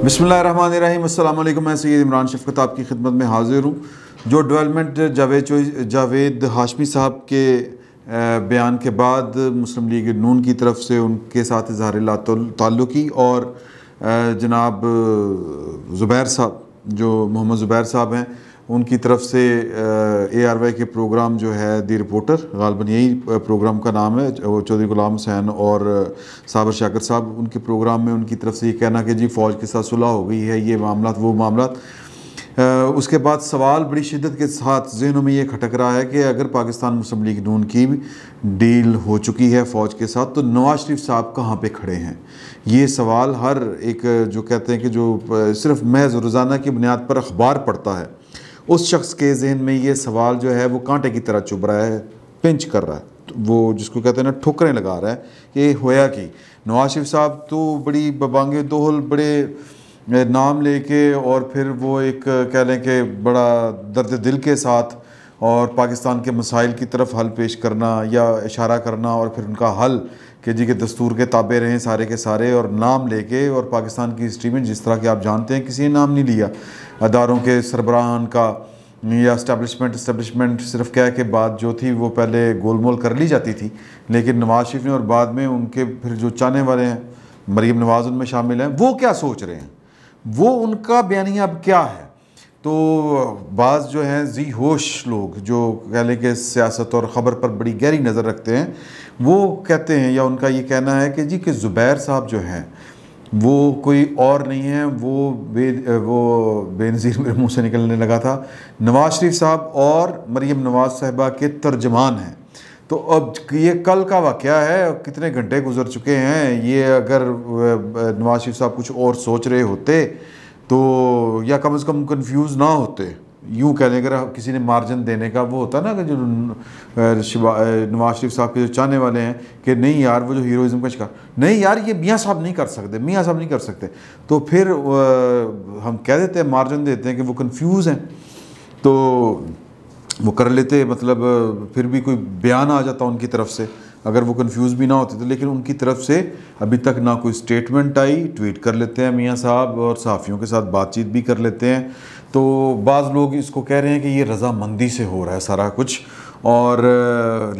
अस्सलाम वालेकुम मैं सैद इमरान शफकत आपकी खिदमत में हाजिर हूँ जो डेवलपमेंट जावेद जावेद हाशमी साहब के बयान के बाद मुस्लिम लीग नून की तरफ से उनके साथ इजहार ताल्लुकी और जनाब ज़ुबैर साहब जो मोहम्मद ज़ुबैर साहब हैं उनकी तरफ से ए आर वाई के प्रोग्राम जो है दी रिपोर्टर गालबन यही प्रोग्राम का नाम है चौधरी गुलाम हुसैन और साबर शाकर साहब उनके प्रोग्राम में उनकी तरफ से ये कहना कि जी फ़ौज के साथ सुलह हो गई है ये मामला वो मामला उसके बाद सवाल बड़ी शिद्दत के साथ जहनों में ये खटक रहा है कि अगर पाकिस्तान मुस्लिम लीग नून की डील हो चुकी है फ़ौज के साथ तो नवाज शरीफ साहब कहाँ पे खड़े हैं ये सवाल हर एक जो कहते हैं कि जो सिर्फ महज रोज़ाना की बुनियाद पर अखबार पढ़ता है उस शख्स के जहन में ये सवाल जो है वो कांटे की तरह चुभ रहा है पिंच कर रहा है तो वो जिसको कहते हैं ना ठुकरें लगा रहा है कि होया कि नवाज शरीफ साहब तो बड़ी बबांगे दोहल बड़े नाम लेके और फिर वो एक कह लें कि बड़ा दर्द दिल के साथ और पाकिस्तान के मसाइल की तरफ हल पेश करना या इशारा करना और फिर उनका हल के जी के दस्तूर के ताबे रहे सारे के सारे और नाम लेके और पाकिस्तान की हिस्ट्री में जिस तरह के आप जानते हैं किसी ने नाम नहीं लिया अदारों के सरबराहान का या इस्टबलिशमेंट इस्टबलिशमेंट सिर्फ क्या के बाद जो थी वो पहले गोलमोल कर ली जाती थी लेकिन नवाज शरीफ ने और बाद में उनके फिर जो चाहने वाले हैं मरीम नवाज उनमें शामिल हैं वो क्या सोच रहे हैं वो उनका बयानी अब क्या है तो बाज़ जो हैं जी होश लोग जो कह लें कि सियासत और ख़बर पर बड़ी गहरी नज़र रखते हैं वो कहते हैं या उनका ये कहना है कि जी कि ज़ुबैर साहब जो हैं वो कोई और नहीं है वो बे वो बेनज़ीर मेरे मुँह से निकलने लगा था नवाज़ शरीफ साहब और मरीम नवाज़ साहबा के तर्जमान हैं तो अब ये कल का वाक़ है कितने घंटे गुजर चुके हैं ये अगर नवाज शरीफ साहब कुछ और सोच रहे होते तो या कम से कम कंफ्यूज ना होते यूँ कह लें अगर किसी ने मार्जिन देने का वो होता ना कि जो नवाज शरीफ साहब के जो चाहने वाले हैं कि नहीं यार वो जो हीरोज़म का शिकार नहीं यार ये मियाँ साहब नहीं कर सकते मियाँ साहब नहीं कर सकते तो फिर हम कह देते हैं मार्जिन देते हैं कि वो कंफ्यूज हैं तो वो कर लेते मतलब फिर भी कोई बयान आ जाता उनकी तरफ से अगर वो कन्फ्यूज़ भी ना होते तो लेकिन उनकी तरफ से अभी तक ना कोई स्टेटमेंट आई ट्वीट कर लेते हैं मियाँ साहब और सहाफ़ियों के साथ बातचीत भी कर लेते हैं तो बाज़ लोग इसको कह रहे हैं कि ये रजामंदी से हो रहा है सारा कुछ और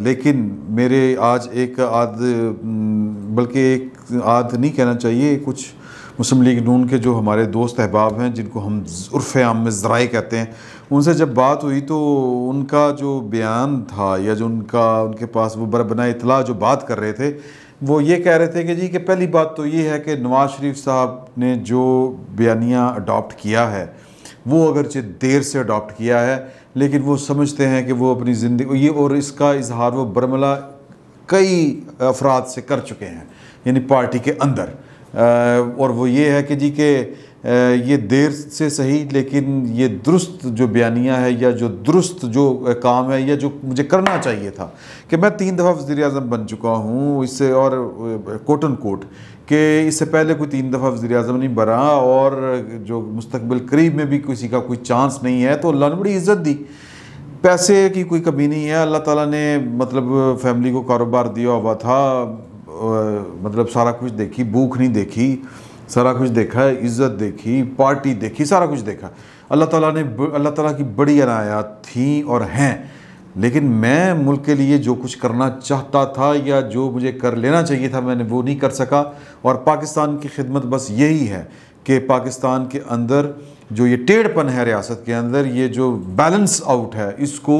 लेकिन मेरे आज एक आध हम्म, बल्कि एक आध नहीं कहना चाहिए कुछ मुस्लिम लीग नून के जो हमारे दोस्त अहबाब हैं जिनको हम उर्फ़ आम में ज़राए कहते हैं उनसे जब बात हुई तो उनका जो बयान था या जो उनका उनके पास वो बरबना इतला जो बात कर रहे थे वो ये कह रहे थे कि जी कि पहली बात तो ये है कि नवाज़ शरीफ साहब ने जो बयानिया अडोप्ट किया है वो अगरचे देर से अडोप्ट किया है लेकिन वो समझते हैं कि वो अपनी ज़िंदगी ये और इसका इजहार वो बरमला कई अफराद से कर चुके हैं यानी पार्टी के अंदर और वो ये है कि जी के ये देर से सही लेकिन ये दुरुस्त जो बयानियाँ है या जो दुरुस्त जो काम है या जो मुझे करना चाहिए था कि मैं तीन दफ़ा वज़ी अजम बन चुका हूँ इससे और कोट कोट कि इससे पहले कोई तीन दफ़ा वज़ी अजम नहीं बना और जो मुस्तबिल करीब में भी किसी का कोई चांस नहीं है तो अल्लाह ने बड़ी इज़्ज़त दी पैसे की कोई कमी नहीं है अल्लाह ताली ने मतलब फैमिली को कारोबार दिया हुआ था मतलब सारा कुछ देखी भूख नहीं देखी सारा कुछ देखा इज़्ज़त देखी पार्टी देखी सारा कुछ देखा अल्लाह ताला ने अल्लाह ताला की बड़ी अनायात थी और हैं लेकिन मैं मुल्क के लिए जो कुछ करना चाहता था या जो मुझे कर लेना चाहिए था मैंने वो नहीं कर सका और पाकिस्तान की खिदमत बस यही है कि पाकिस्तान के अंदर जो ये टेढ़पन है रियासत के अंदर ये जो बैलेंस आउट है इसको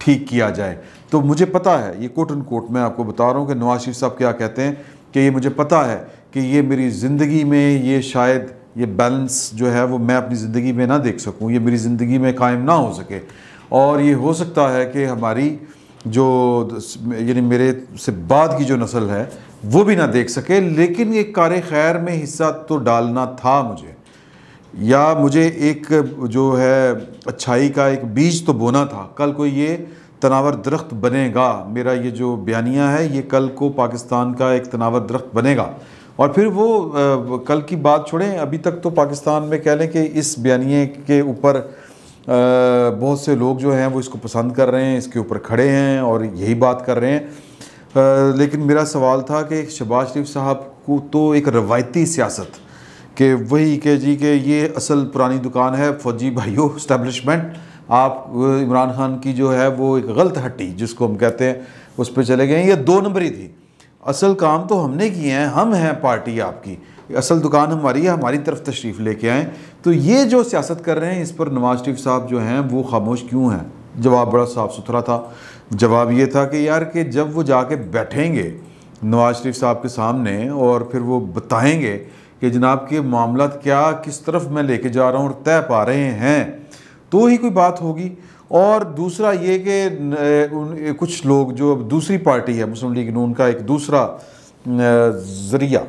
ठीक किया जाए तो मुझे पता है ये कोट एंड कोट मैं आपको बता रहा हूँ कि नवाज शरीफ साहब क्या कहते हैं कि ये मुझे पता है कि ये मेरी ज़िंदगी में ये शायद ये बैलेंस जो है वो मैं अपनी ज़िंदगी में ना देख सकूँ ये मेरी ज़िंदगी में कायम ना हो सके और ये हो सकता है कि हमारी जो यानी मेरे से बाद की जो नस्ल है वो भी ना देख सके लेकिन ये कार खैर में हिस्सा तो डालना था मुझे या मुझे एक जो है अच्छाई का एक बीज तो बोना था कल को ये तनावर दरख्त बनेगा मेरा ये जो बयानिया है ये कल को पाकिस्तान का एक तनावर दरख्त बनेगा और फिर वो आ, कल की बात छोड़ें अभी तक तो पाकिस्तान में कह लें कि इस बयानिए के ऊपर बहुत से लोग जो हैं वो इसको पसंद कर रहे हैं इसके ऊपर खड़े हैं और यही बात कर रहे हैं आ, लेकिन मेरा सवाल था कि शहबाज शरीफ साहब को तो एक रवायती सियासत के वही के जी के ये असल पुरानी दुकान है फौजी भाइयों इस्टेबलिशमेंट आप इमरान खान की जो है वो एक गलत हट्टी जिसको हम कहते हैं उस पर चले गए ये दो नंबर ही थी असल काम तो हमने किए हैं हम हैं पार्टी आपकी असल दुकान हमारी है हमारी तरफ तशरीफ़ लेके आएँ तो ये जो सियासत कर रहे हैं इस पर नवाज शरीफ साहब जो हैं वो खामोश क्यों हैं जवाब बड़ा साफ सुथरा था जवाब ये था कि यार कि जब वो जाके बैठेंगे नवाज शरीफ साहब के सामने और फिर वो बताएंगे कि जनाब के मामला क्या किस तरफ मैं लेके जा रहा हूँ और तय पा रहे हैं तो ही कोई बात होगी और दूसरा ये कि कुछ लोग जो अब दूसरी पार्टी है मुस्लिम लीग नून का एक दूसरा ज़रिया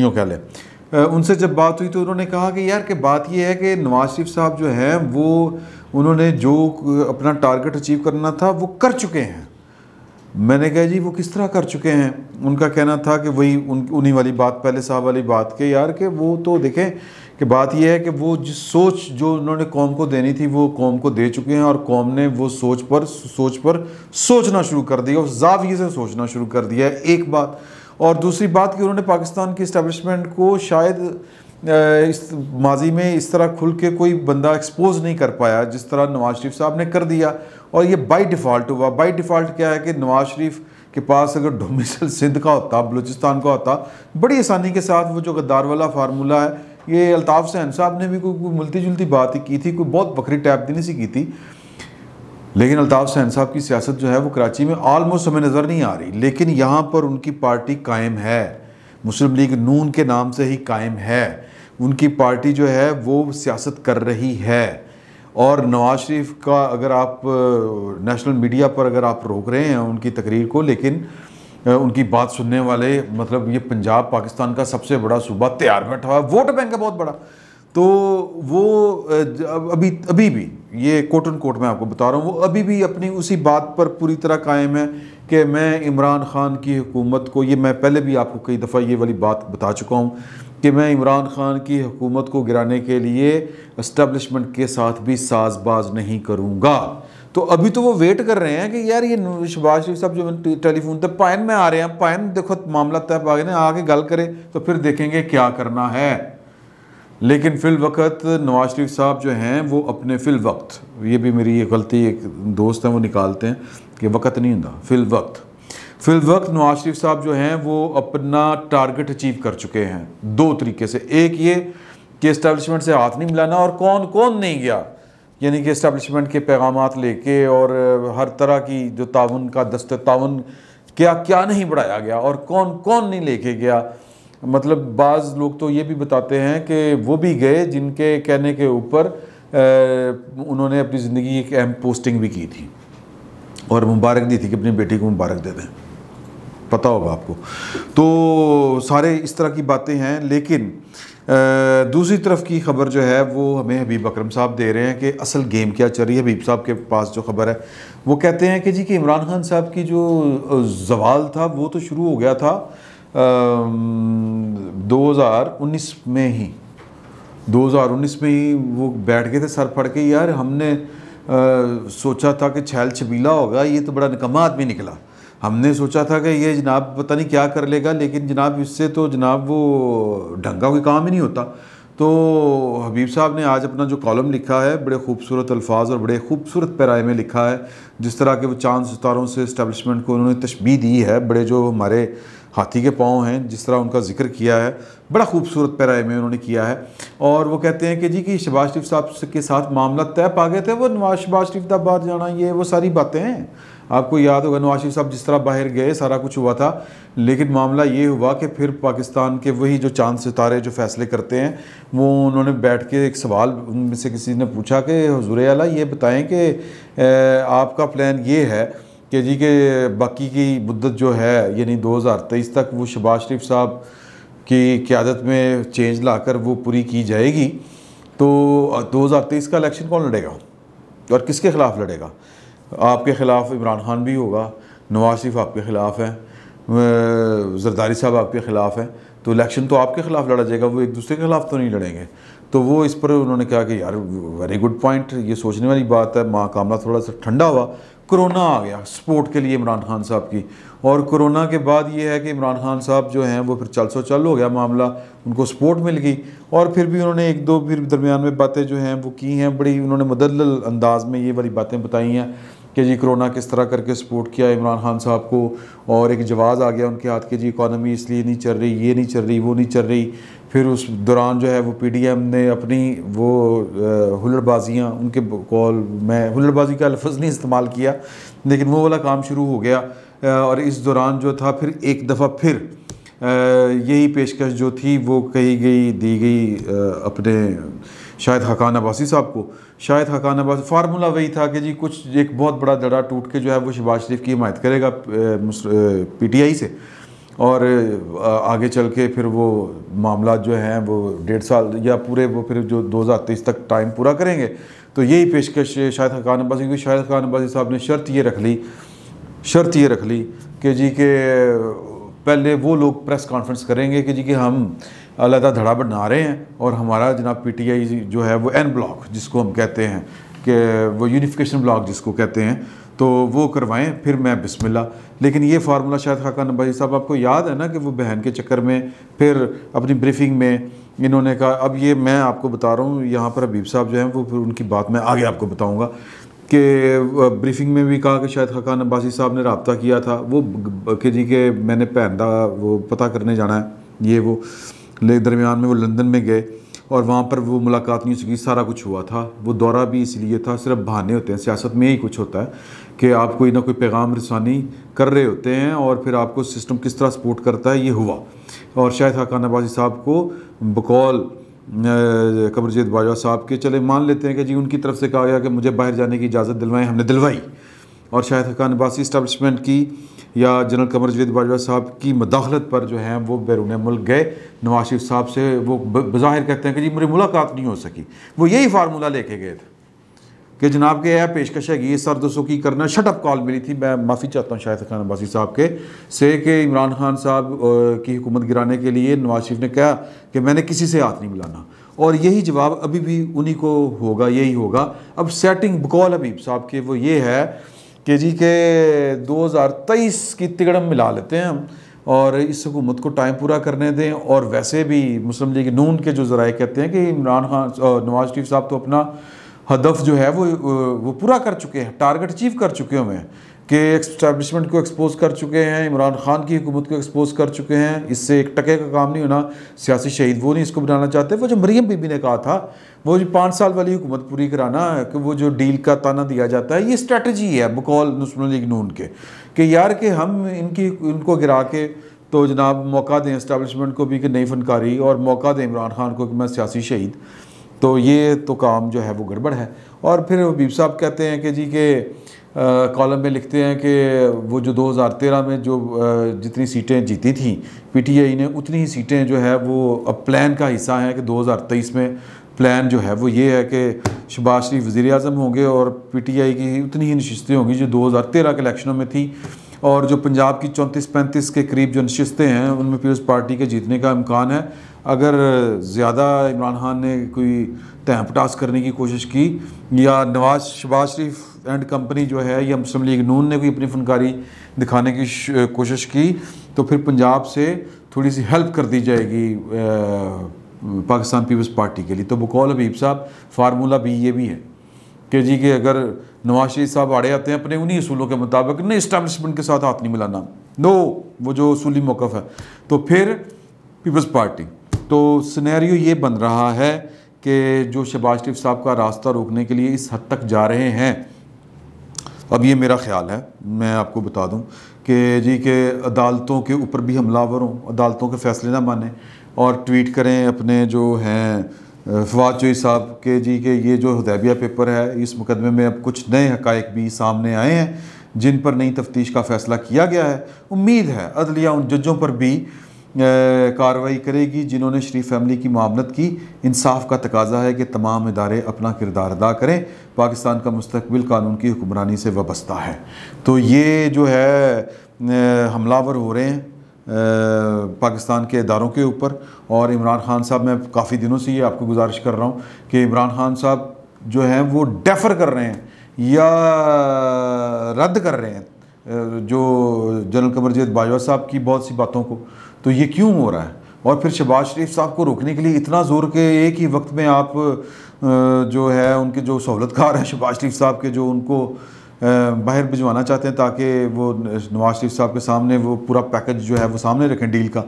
यूँ कह लें उनसे जब बात हुई तो उन्होंने कहा कि यार कि बात यह है कि नवाज शरीफ साहब जो हैं वो उन्होंने जो अपना टारगेट अचीव करना था वो कर चुके हैं मैंने कहा जी वो किस तरह कर चुके हैं उनका कहना था कि वही उन उन्हीं वाली बात पहले साहब वाली बात के यार के वो तो देखें कि बात यह है कि वो जिस सोच जो उन्होंने कौम को देनी थी वो कौम को दे चुके हैं और कौम ने वो सोच पर सोच पर सोचना शुरू कर दिया उस जाविए से सोचना शुरू कर दिया है एक बात और दूसरी बात कि उन्होंने पाकिस्तान की इस्टेबलिशमेंट को शायद इस माजी में इस तरह खुल के कोई बंदा एक्सपोज नहीं कर पाया जिस तरह नवाज शरीफ साहब ने कर दिया और ये बाई डिफ़ाल्ट हुआ बाई डिफ़ाल्ट क्या है कि नवाज शरीफ के पास अगर डोमिसल सिंध का होता बलूचिस्तान का होता बड़ी आसानी के साथ वो जो गद्दार वाला फार्मूला है ये अल्ताफ़ सैन साहब ने भी कोई मिलती जुलती बात ही की थी कोई बहुत बकरी टैप देने सी की थी लेकिन अल्ताफ़ सैन साहब की सियासत जो है वो कराची में आलमोस्ट हमें नज़र नहीं आ रही लेकिन यहाँ पर उनकी पार्टी कायम है मुस्लिम लीग नून के नाम से ही कायम है उनकी पार्टी जो है वो सियासत कर रही है और नवाज शरीफ का अगर आप नेशनल मीडिया पर अगर आप रोक रहे हैं उनकी तकरीर को लेकिन उनकी बात सुनने वाले मतलब ये पंजाब पाकिस्तान का सबसे बड़ा सूबा तैयार बैठा हुआ वोट बैंक है बहुत बड़ा तो वो अभी अभी भी ये कोट एंड कोट मैं आपको बता रहा हूँ वो अभी भी अपनी उसी बात पर पूरी तरह कायम है कि मैं इमरान ख़ान की हुकूमत को ये मैं पहले भी आपको कई दफ़ा ये वाली बात बता चुका हूँ कि मैं इमरान ख़ान की हुकूमत को गिराने के लिए इस्टबलिशमेंट के साथ भी साजबाज नहीं करूँगा तो अभी तो वो वेट कर रहे हैं कि यार ये शहबाज शरीफ साहब जो टेलीफोन तो पायन में आ रहे हैं पायन देखो मामला तय पा गया आके गल करे तो फिर देखेंगे क्या करना है लेकिन फिल वक्त नवाज शरीफ साहब जो हैं वो अपने फिल वक्त ये भी मेरी ये गलती एक दोस्त हैं वो निकालते हैं कि वक्त नहीं होता फिल वक्त फिल वक्त नवाज शरीफ साहब जो हैं वो अपना टारगेट अचीव कर चुके हैं दो तरीके से एक ये कि इस्टेब्लिशमेंट से हाथ नहीं मिलाना और कौन कौन नहीं गया यानी कि इस्टबलिशमेंट के पैगाम लेके और हर तरह की जो ताउन का दस्त ताउन क्या क्या नहीं बढ़ाया गया और कौन कौन नहीं लेके गया मतलब बाज़ लोग तो ये भी बताते हैं कि वो भी गए जिनके कहने के ऊपर उन्होंने अपनी ज़िंदगी एक अहम पोस्टिंग भी की थी और मुबारक दी थी कि अपनी बेटी को मुबारक दे दें पता होगा आपको तो सारे इस तरह की बातें हैं लेकिन दूसरी तरफ की खबर जो है वो हमें हबीब अकरम साहब दे रहे हैं कि असल गेम क्या चल रही है हबीब साहब के पास जो खबर है वो कहते हैं कि जी कि इमरान खान साहब की जो जवाल था वो तो शुरू हो गया था दो हज़ार उन्नीस में ही 2019 में ही वो बैठ गए थे सर फड़ के यार हमने आ, सोचा था कि छैल छबीला होगा ये तो बड़ा निकम्मा आदमी निकला हमने सोचा था कि ये जनाब पता नहीं क्या कर लेगा लेकिन जनाब इससे तो जनाब वो ढंग का कोई काम ही नहीं होता तो हबीब साहब ने आज अपना जो कॉलम लिखा है बड़े खूबसूरत अल्फाज और बड़े खूबसूरत पैराए में लिखा है जिस तरह के वो चांद सितारों से इस्टबलिशमेंट को उन्होंने तशबी दी है बड़े जो हमारे हाथी के पाँव हैं जिस तरह उनका जिक्र किया है बड़ा खूबसूरत पैराए में उन्होंने किया है और वो कहते हैं कि जी कि शहबाज शरीफ साहब के साथ मामला तय पा गए थे वो नवाज शहबाज शरीफ का बाहर जाना ये वो सारी बातें हैं आपको याद होगा नवाज शरीफ साहब जिस तरह बाहर गए सारा कुछ हुआ था लेकिन मामला ये हुआ कि फिर पाकिस्तान के वही जो चांद सितारे जो फैसले करते हैं वो उन्होंने बैठ के एक सवाल उनमें से किसी ने पूछा कि हजूर अला ये बताएं कि आपका प्लान ये है कि जी के बाकी की मुद्दत जो है यानी 2023 तक वो शबाज शरीफ साहब की क्यादत में चेंज लाकर वो पूरी की जाएगी तो 2023 का इलेक्शन कौन लड़ेगा और किसके ख़िलाफ़ लड़ेगा आपके ख़िलाफ़ इमरान खान भी होगा नवाज शरीफ आपके ख़िलाफ़ हैं जरदारी साहब आपके ख़िलाफ़ हैं तो इलेक्शन तो आपके ख़िलाफ़ लड़ा जाएगा वो एक दूसरे के ख़िलाफ़ तो नहीं लड़ेंगे तो वो इस पर उन्होंने कहा कि यार वेरी गुड पॉइंट ये सोचने वाली बात है माँ कामला थोड़ा सा ठंडा हुआ कोरोना आ गया सपोर्ट के लिए इमरान खान साहब की और कोरोना के बाद ये है कि इमरान खान साहब जो हैं वो फिर चल सो चल हो गया मामला उनको सपोर्ट मिल गई और फिर भी उन्होंने एक दो फिर दरमियान में बातें जो हैं वो की हैं बड़ी उन्होंने मदल अंदाज में ये वाली बातें बताई हैं कि जी कोरोना किस तरह करके सपोर्ट किया इमरान खान साहब को और एक जवाज़ आ गया उनके हाथ के जी इकानमी इसलिए नहीं चल रही ये नहीं चल रही वो नहीं चल रही फिर उस दौरान जो है वो पीडीएम ने अपनी वो हुलड़बाजियाँ उनके कॉल में हुलड़बाजी का लफ्ज़ नहीं इस्तेमाल किया लेकिन वो वाला काम शुरू हो गया और इस दौरान जो था फिर एक दफ़ा फिर यही पेशकश जो थी वो कही गई दी गई अपने शायद हकान अब्बासी साहब को शायद हकान अब्बासी फार्मूला वही था कि जी कुछ एक बहुत बड़ा दड़ा टूट के जो है वो शबाज शरीफ की हिमायत करेगा पीटीआई से और आगे चल के फिर वो मामला जो हैं वो डेढ़ साल या पूरे वो फिर जो दो हज़ार तेईस तक टाइम पूरा करेंगे तो यही पेशकश शाहिद खान अब्बासी क्योंकि शाहिद खान अब्बासी साहब ने शर्त ये रख ली शर्त ये रख ली कि जी के पहले वो लोग प्रेस कॉन्फ्रेंस करेंगे कि जी कि हम अलग धड़ा बना रहे हैं और हमारा जनाब पीटीआई जो है वो एन ब्लॉक जिसको हम कहते हैं कि वो यूनिफिकेशन ब्लॉक जिसको कहते हैं तो वो करवाएं फिर मैं बिस्मिल्लाह लेकिन ये फार्मूला शायद खाकान भाई साहब आपको याद है ना कि वो बहन के चक्कर में फिर अपनी ब्रीफिंग में इन्होंने कहा अब ये मैं आपको बता रहा हूँ यहाँ पर हबीब साहब जो हैं वो फिर उनकी बात मैं आगे आपको बताऊँगा कि ब्रीफिंग में भी कहा कि शायद खकान अब्बासी साहब ने रबता किया था वो कि जी के मैंने भैन का वो पता करने जाना है ये वो ले दरमियान में वो लंदन में गए और वहाँ पर वो मुलाकात नहीं हो सकी सारा कुछ हुआ था वो दौरा भी इसलिए था सिर्फ बहाने होते हैं सियासत में ही कुछ होता है कि आप कोई ना कोई पैगाम रसानी कर रहे होते हैं और फिर आपको सिस्टम किस तरह सपोर्ट करता है ये हुआ और शायद हकान नबाजी साहब को बकौल कमरजीत बाजवा साहब के चले मान लेते हैं कि जी उनकी तरफ से कहा गया कि मुझे बाहर जाने की इजाज़त दिलवाएं हमने दिलवाई और शायद हकान अब्बासी इस्टबलिशमेंट की या जनरल कमरजीत बाजवा साहब की मदाखलत पर जो है वो बैरून मुल्क गए नवाज साहब से वो बज़ाहिर कहते हैं कि जी मेरी मुलाकात नहीं हो सकी वो यही फार्मूला लेके गए थे कि जनाब के यह पेशकश है ये की करना शटअप कॉल मिली थी मैं माफ़ी चाहता हूँ शाहिद खान अब्बासी साहब के से कि इमरान खान साहब की हुकूमत गिराने के लिए नवाज शरीफ ने कहा कि मैंने किसी से हाथ नहीं मिलाना और यही जवाब अभी भी उन्हीं को होगा यही होगा अब सेटिंग बकौल हबीब साहब के वो ये है कि जी के तेईस की तिगड़म मिला लेते हैं हम और इस हुकूमत को टाइम पूरा करने दें और वैसे भी मुस्लिम लीग नून के जो जराए कहते हैं कि इमरान खान नवाज शरीफ साहब तो अपना हदफ जो है वो वो पूरा कर चुके हैं टारगेट अचीव कर चुके हैं हमें कि एक्स्टैब्लिशमेंट को एक्सपोज कर चुके हैं इमरान खान की हुकूमत को एक्सपोज कर चुके हैं इससे एक टके का काम नहीं होना सियासी शहीद वो नहीं इसको बनाना चाहते वो जो मरीम बीबी ने कहा था वो जो पाँच साल वाली हुकूमत पूरी कराना कि वो जो डील का ताना दिया जाता है ये स्ट्रेटजी है बकौल नस्म लीग नून के कि यार कि हम इनकी इनको गिरा के तो जनाब मौका दें इस्टबलिशमेंट को भी कि नई फनकारी और मौका दें इमरान खान को कि मैं सियासी शहीद तो ये तो काम जो है वो गड़बड़ है और फिर हबीब साहब कहते हैं कि जी के कॉलम में लिखते हैं कि वो जो 2013 में जो आ, जितनी सीटें जीती थी पीटीआई ने उतनी ही सीटें जो है वो अब प्लान का हिस्सा हैं कि 2023 में प्लान जो है वो ये है कि शबाज शरीफ वज़ी अजम होंगे और पीटीआई की उतनी ही नशस्तें होंगी जो 2013 के इलेक्शनों में थी और जो पंजाब की चौंतीस पैंतीस के करीब जो नशस्तें हैं उनमें पीपल्स पार्टी के जीतने का इम्कान है अगर ज़्यादा इमरान खान ने कोई तह टास्क करने की कोशिश की या नवाज शबाज शरीफ एंड कंपनी जो है या मुस्लिम लीग नून ने कोई अपनी फनकारी दिखाने की कोशिश की तो फिर पंजाब से थोड़ी सी हेल्प कर दी जाएगी पाकिस्तान पीपल्स पार्टी के लिए तो बकौल हबीब साहब फार्मूला भी ये भी है कि जी कि अगर नवाज शरीफ साहब आड़े आते हैं अपने उन्हीं असूलों के मुताबिक न इस्टबलिशमेंट के साथ हाथ नहीं मिलाना नो वो जो असूली मौक़ है तो फिर पीपल्स पार्टी तो सिनेरियो ये बन रहा है कि जो शहबाज शरीफ साहब का रास्ता रोकने के लिए इस हद तक जा रहे हैं अब ये मेरा ख्याल है मैं आपको बता दूं कि जी के अदालतों के ऊपर भी हमलावर हों अदालतों के फ़ैसले ना माने और ट्वीट करें अपने जो हैं फवाद चोई साहब के जी के ये जो हदैबिया पेपर है इस मुकदमे में अब कुछ नए हकायक भी सामने आए हैं जिन पर नई तफ्तीश का फ़ैसला किया गया है उम्मीद है अदलिया उन जजों पर भी कार्रवाई करेगी जिन्होंने शरीफ फैमिली की मामलत की इंसाफ का तकाजा है कि तमाम इदारे अपना किरदार अदा करें पाकिस्तान का मुस्तबिल कानून की हुक्मरानी से वाबस्ता है तो ये जो है हमलावर हो रहे हैं पाकिस्तान के इदारों के ऊपर और इमरान खान साहब मैं काफ़ी दिनों से ये आपको गुजारिश कर रहा हूँ कि इमरान खान साहब जो हैं वो डेफर कर रहे हैं या रद्द कर रहे हैं जो जनरल कमरजीत बाजवा साहब की बहुत सी बातों को तो ये क्यों हो रहा है और फिर शहबाज शरीफ साहब को रोकने के लिए इतना ज़ोर के एक ही वक्त में आप जो है उनके जो सहूलतकार हैं शहबाज शरीफ साहब के जो उनको बाहर भिजवाना चाहते हैं ताकि वो नवाज शरीफ साहब के सामने वो पूरा पैकेज जो है वो सामने रखें डील का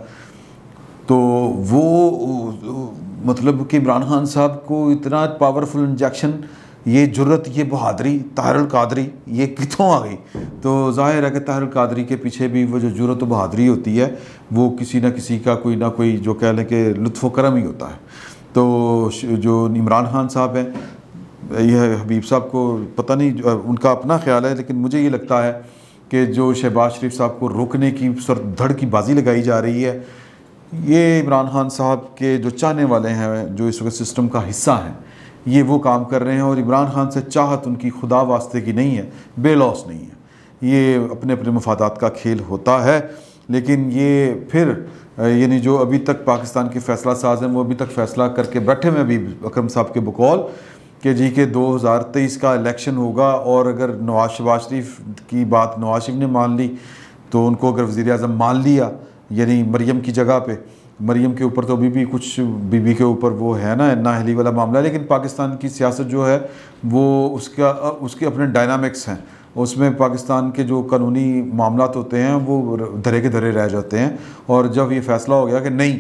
तो वो मतलब कि इमरान खान साहब को इतना पावरफुल इंजेक्शन ये जुर्रत ये बहादरी ताहरुल कादरी ये कितों आ गई तो जाहिर है कि ताहरुल कादरी के पीछे भी वो जो जुर्रत बहादरी होती है वो किसी ना किसी का कोई ना कोई जो कह लें कि लुत्फ़ करम ही होता है तो जो इमरान खान साहब हैं यह हबीब साहब को पता नहीं उनका अपना ख्याल है लेकिन मुझे ये लगता है कि जो शहबाज शरीफ साहब को रोकने की सर धड़ की बाजी लगाई जा रही है ये इमरान खान साहब के जो चाहने वाले हैं जो इस वक्त सिस्टम का हिस्सा हैं ये वो काम कर रहे हैं और इमरान खान से चाहत उनकी खुदा वास्ते की नहीं है बेलॉस नहीं है ये अपने अपने मफादात का खेल होता है लेकिन ये फिर यानी जो अभी तक पाकिस्तान के फैसला साज हैं वो अभी तक फैसला करके बैठे हुए अभी अक्रम साहब के बकौल कि जी के 2023 का इलेक्शन होगा और अगर नवाज शबाज शरीफ की बात नवाज शरीफ ने मान ली तो उनको अगर वज़ी अजम मान लिया यानी मरीम की जगह पे मरीम के ऊपर तो अभी भी कुछ बीबी के ऊपर वो है ना नाहली वाला मामला लेकिन पाकिस्तान की सियासत जो है वो उसका उसके अपने डायनामिक्स हैं उसमें पाकिस्तान के जो कानूनी मामला होते हैं वो धरे के धरे रह जाते हैं और जब ये फैसला हो गया कि नहीं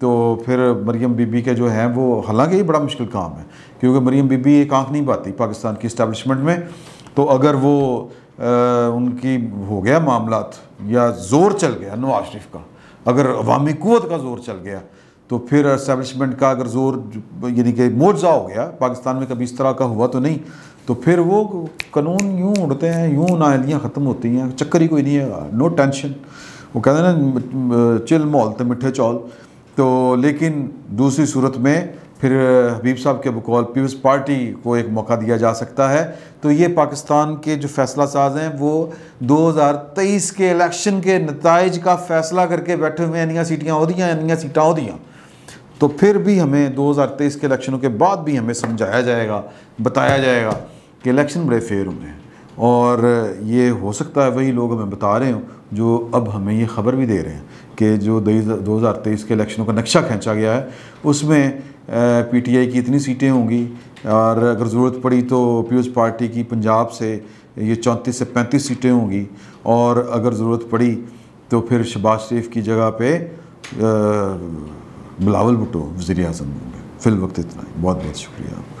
तो फिर मरीम बीबी के जो हैं वो हालांकि ये बड़ा मुश्किल काम है क्योंकि मरीम बीबी एक आंख नहीं पाती पाकिस्तान की इस्टेबलिशमेंट में तो अगर वो आ, उनकी हो गया मामला या ज़ोर चल गया नवाज शरीफ का अगर अवामी क़वत का ज़ोर चल गया तो फिर इस्टेबलिशमेंट का अगर ज़ोर यानी कि मोजा हो गया पाकिस्तान में कभी इस तरह का हुआ तो नहीं तो फिर वो कानून यूँ उड़ते हैं यूँ नाहलियाँ ख़त्म होती हैं चक्कर ही कोई नहीं है नो टेंशन वो कहते हैं ना चिल मॉल तो मिठे चौल तो लेकिन दूसरी सूरत में फिर हबीब साहब के बकौल पीपल्स पार्टी को एक मौका दिया जा सकता है तो ये पाकिस्तान के जो फैसला साज हैं वो 2023 के इलेक्शन के नतज का फैसला करके बैठे हुए इनियाँ सीटियाँ ओदियाँ इनियाँ सीटा ओदियाँ तो फिर भी हमें 2023 के इलेक्शनों के बाद भी हमें समझाया जाएगा बताया जाएगा कि इलेक्शन बड़े फेयर हुए हैं और ये हो सकता है वही लोग हमें बता रहे हों जो अब हमें ये ख़बर भी दे रहे हैं कि जो दो हज़ार तेईस के इलेक्शनों का नक्शा खींचा गया है उसमें पी टी आई की इतनी सीटें होंगी और अगर ज़रूरत पड़ी तो पीपल्स पार्टी की पंजाब से ये चौंतीस से पैंतीस सीटें होंगी और अगर ज़रूरत पड़ी तो फिर शबाज शरीफ की जगह पे बिलावल भुटो वज़ी अजम होंगे फिल वक्त इतना बहुत बहुत शुक्रिया